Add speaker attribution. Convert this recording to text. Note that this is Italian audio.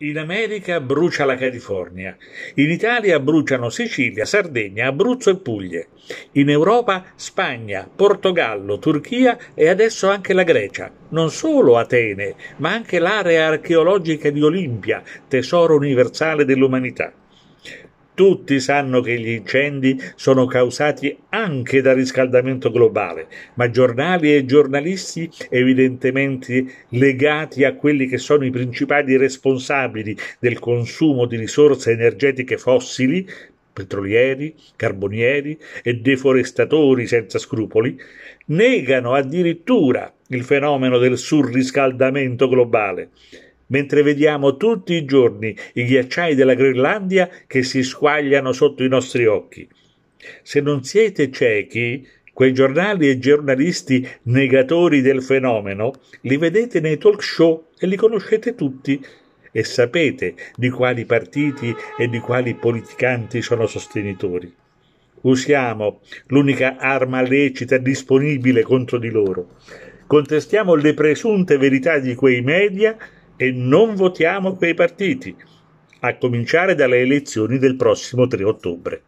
Speaker 1: In America brucia la California, in Italia bruciano Sicilia, Sardegna, Abruzzo e Puglie, in Europa Spagna, Portogallo, Turchia e adesso anche la Grecia, non solo Atene, ma anche l'area archeologica di Olimpia, tesoro universale dell'umanità. Tutti sanno che gli incendi sono causati anche dal riscaldamento globale, ma giornali e giornalisti evidentemente legati a quelli che sono i principali responsabili del consumo di risorse energetiche fossili petrolieri, carbonieri e deforestatori senza scrupoli, negano addirittura il fenomeno del surriscaldamento globale mentre vediamo tutti i giorni i ghiacciai della Groenlandia che si squagliano sotto i nostri occhi. Se non siete ciechi, quei giornali e giornalisti negatori del fenomeno li vedete nei talk show e li conoscete tutti e sapete di quali partiti e di quali politicanti sono sostenitori. Usiamo l'unica arma lecita disponibile contro di loro. Contestiamo le presunte verità di quei media e non votiamo quei partiti, a cominciare dalle elezioni del prossimo 3 ottobre.